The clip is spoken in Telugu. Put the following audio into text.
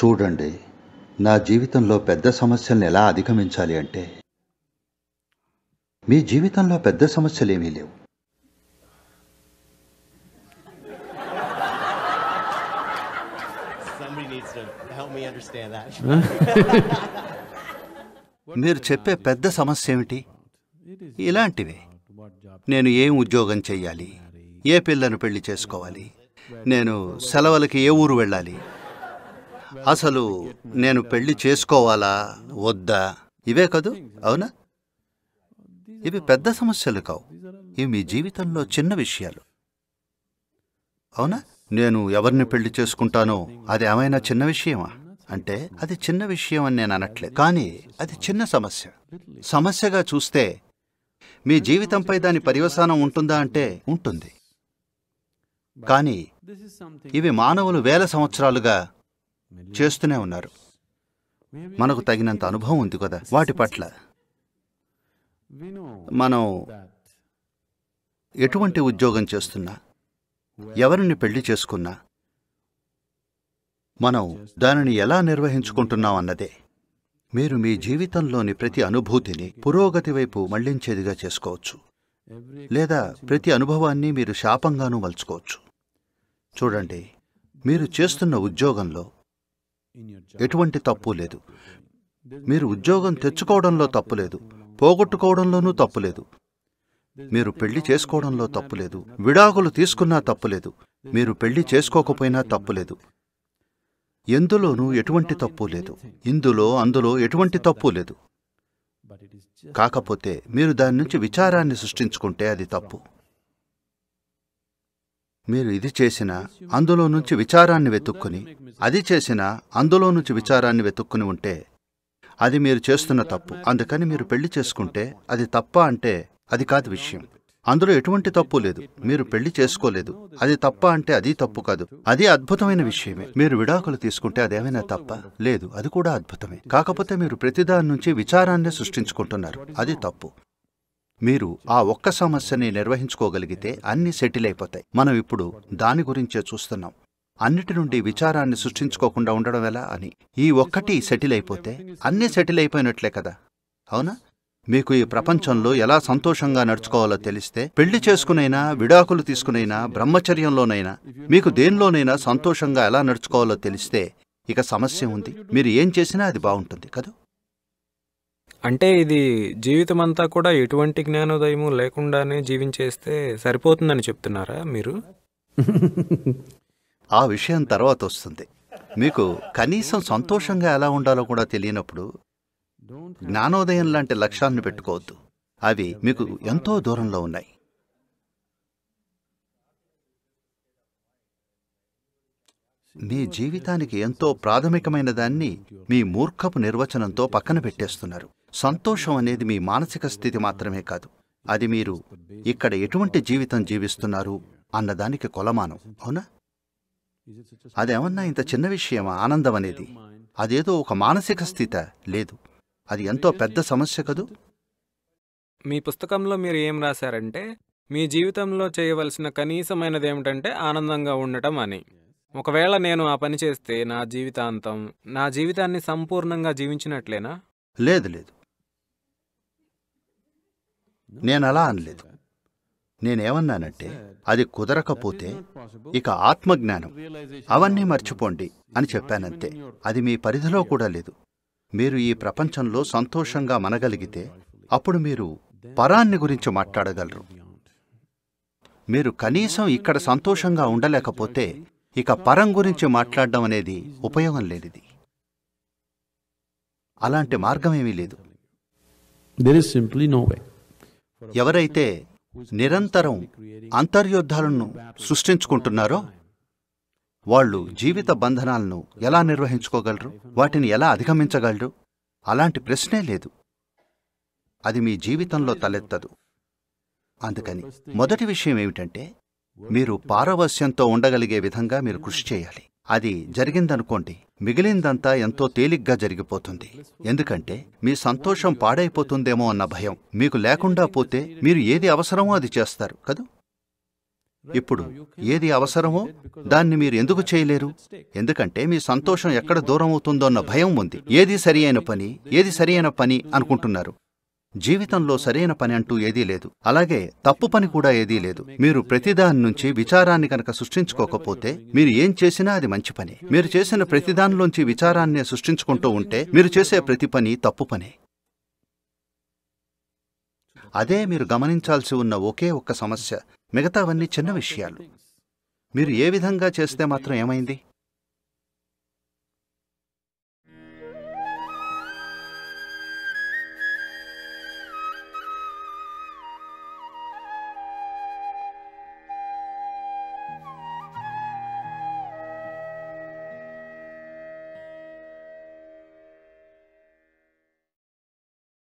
చూడండి నా జీవితంలో పెద్ద సమస్యలను ఎలా అధిగమించాలి అంటే మీ జీవితంలో పెద్ద సమస్యలు ఏమీ లేవు మీరు చెప్పే పెద్ద సమస్య ఏమిటి ఇలాంటివి నేను ఏం ఉద్యోగం చేయాలి ఏ పిల్లను పెళ్లి చేసుకోవాలి నేను సెలవులకి ఏ ఊరు వెళ్ళాలి అసలు నేను పెళ్లి చేసుకోవాలా వద్దా ఇవే కదూ అవునా ఇవి పెద్ద సమస్యలు కావు ఇవి మీ జీవితంలో చిన్న విషయాలు అవునా నేను ఎవరిని పెళ్లి చేసుకుంటానో అది ఏమైనా చిన్న విషయమా అంటే అది చిన్న విషయం అని నేను అనట్లేదు కానీ అది చిన్న సమస్య సమస్యగా చూస్తే మీ జీవితంపై దాని పర్యవసానం ఉంటుందా అంటే ఉంటుంది కానీ ఇవి మానవులు వేల సంవత్సరాలుగా చేస్తూనే ఉన్నారు మనకు తగినంత అనుభవం ఉంది కదా వాటి పట్ల మనం ఎటువంటి ఉద్యోగం చేస్తున్నా ఎవరిని పెళ్లి చేసుకున్నా మనం దానిని ఎలా నిర్వహించుకుంటున్నాం అన్నదే మీరు మీ జీవితంలోని ప్రతి అనుభూతిని పురోగతి వైపు మళ్లించేదిగా చేసుకోవచ్చు లేదా ప్రతి అనుభవాన్ని మీరు శాపంగానూ మలుచుకోవచ్చు చూడండి మీరు చేస్తున్న ఉద్యోగంలో ఎటువంటి తప్పు లేదు మీరు ఉద్యోగం తెచ్చుకోవడంలో తప్పు లేదు పోగొట్టుకోవడంలోనూ తప్పు లేదు మీరు పెళ్లి చేసుకోవడంలో తప్పు లేదు విడాకులు తీసుకున్నా తప్పు లేదు మీరు పెళ్లి చేసుకోకపోయినా తప్పు లేదు ఎందులోనూ ఎటువంటి తప్పు లేదు ఇందులో అందులో ఎటువంటి తప్పు లేదు కాకపోతే మీరు దాని నుంచి విచారాన్ని సృష్టించుకుంటే అది తప్పు మీరు ఇది చేసిన అందులో నుంచి విచారాన్ని వెతుక్కుని అది చేసిన అందులో నుంచి విచారాన్ని వెతుక్కుని ఉంటే అది మీరు చేస్తున్న తప్పు అందుకని మీరు పెళ్లి చేసుకుంటే అది తప్ప అంటే అది కాదు విషయం అందులో ఎటువంటి తప్పు లేదు మీరు పెళ్లి చేసుకోలేదు అది తప్ప అంటే అది తప్పు కాదు అది అద్భుతమైన విషయమే మీరు విడాకులు తీసుకుంటే అదేమైనా తప్ప లేదు అది కూడా అద్భుతమే కాకపోతే మీరు ప్రతిదాని నుంచి విచారాన్ని సృష్టించుకుంటున్నారు అది తప్పు మీరు ఆ ఒక్క సమస్యని నిర్వహించుకోగలిగితే అన్ని సెటిల్ అయిపోతాయి మనం ఇప్పుడు దాని గురించే చూస్తున్నాం అన్నిటి నుండి విచారాన్ని సృష్టించుకోకుండా ఉండడం ఎలా అని ఈ ఒక్కటి సెటిల్ అయిపోతే అన్నీ సెటిల్ అయిపోయినట్లే కదా అవునా మీకు ఈ ప్రపంచంలో ఎలా సంతోషంగా నడుచుకోవాలో తెలిస్తే పెళ్లి చేసుకునైనా విడాకులు తీసుకునైనా బ్రహ్మచర్యంలోనైనా మీకు దేనిలోనైనా సంతోషంగా ఎలా నడుచుకోవాలో తెలిస్తే ఇక సమస్య ఉంది మీరు ఏం చేసినా అది బాగుంటుంది కదా అంటే ఇది జీవితం అంతా కూడా ఎటువంటి జ్ఞానోదయము లేకుండానే జీవించేస్తే సరిపోతుందని చెప్తున్నారా మీరు ఆ విషయం తర్వాత వస్తుంది మీకు కనీసం సంతోషంగా ఎలా ఉండాలో కూడా తెలియనప్పుడు జ్ఞానోదయం లాంటి లక్ష్యాలను పెట్టుకోవద్దు అవి మీకు ఎంతో దూరంలో ఉన్నాయి మీ జీవితానికి ఎంతో ప్రాథమికమైన దాన్ని మీ మూర్ఖపు నిర్వచనంతో పక్కన పెట్టేస్తున్నారు సంతోషం అనేది మీ మానసిక స్థితి మాత్రమే కాదు అది మీరు ఇక్కడ ఎటువంటి జీవితం జీవిస్తున్నారు అన్నదానికి కొలమానం అవునా అదేమన్నా ఇంత చిన్న విషయం ఆనందం అనేది అదేదో ఒక మానసిక స్థిత లేదు అది ఎంతో పెద్ద సమస్య కదూ మీ పుస్తకంలో మీరు ఏం రాశారంటే మీ జీవితంలో చేయవలసిన కనీసమైనది ఏమిటంటే ఆనందంగా ఉండటం అని ఒకవేళ నేను ఆ పని చేస్తే నా జీవితాంతం నా జీవితాన్ని సంపూర్ణంగా జీవించినట్లేనా లేదు లేదు నేను అలా అనలేదు నేనేమన్నానంటే అది కుదరకపోతే ఇక ఆత్మజ్ఞానం అవన్నీ మర్చిపోండి అని చెప్పానంతే అది మీ పరిధిలో కూడా లేదు మీరు ఈ ప్రపంచంలో సంతోషంగా మనగలిగితే అప్పుడు మీరు పరాన్ని గురించి మాట్లాడగలరు మీరు కనీసం ఇక్కడ సంతోషంగా ఉండలేకపోతే ఇక పరం గురించి మాట్లాడడం అనేది ఉపయోగం లేనిది అలాంటి మార్గమేమీ లేదు ఎవరైతే నిరంతరం అంతర్యుద్ధాలను సృష్టించుకుంటున్నారో వాళ్ళు జీవిత బంధనాలను ఎలా నిర్వహించుకోగలరు వాటిని ఎలా అధిగమించగలరు అలాంటి ప్రశ్నే లేదు అది మీ జీవితంలో తలెత్తదు అందుకని మొదటి విషయం ఏమిటంటే మీరు పారవస్యంతో ఉండగలిగే విధంగా మీరు కృషి చేయాలి అది జరిగిందనుకోండి మిగిలిందంతా ఎంతో తేలిగ్గా జరిగిపోతుంది ఎందుకంటే మీ సంతోషం పాడైపోతుందేమో అన్న భయం మీకు లేకుండా పోతే మీరు ఏది అవసరమో అది చేస్తారు కదూ ఇప్పుడు ఏది అవసరమో దాన్ని మీరు ఎందుకు చేయలేరు ఎందుకంటే మీ సంతోషం ఎక్కడ దూరమవుతుందో అన్న భయం ఉంది ఏది సరి అయిన పని ఏది సరి అయిన పని అనుకుంటున్నారు జీవితంలో సరైన పని అంటూ ఏదీ లేదు అలాగే తప్పు పని కూడా ఏదీ లేదు మీరు ప్రతిదాని నుంచి విచారాన్ని కనుక సృష్టించుకోకపోతే మీరు ఏం చేసినా అది మంచి పని మీరు చేసిన ప్రతిదానిలోంచి విచారాన్ని సృష్టించుకుంటూ ఉంటే మీరు చేసే ప్రతి పని తప్పు పని అదే మీరు గమనించాల్సి ఉన్న ఒకే ఒక్క సమస్య మిగతావన్నీ చిన్న విషయాలు మీరు ఏ విధంగా చేస్తే మాత్రం ఏమైంది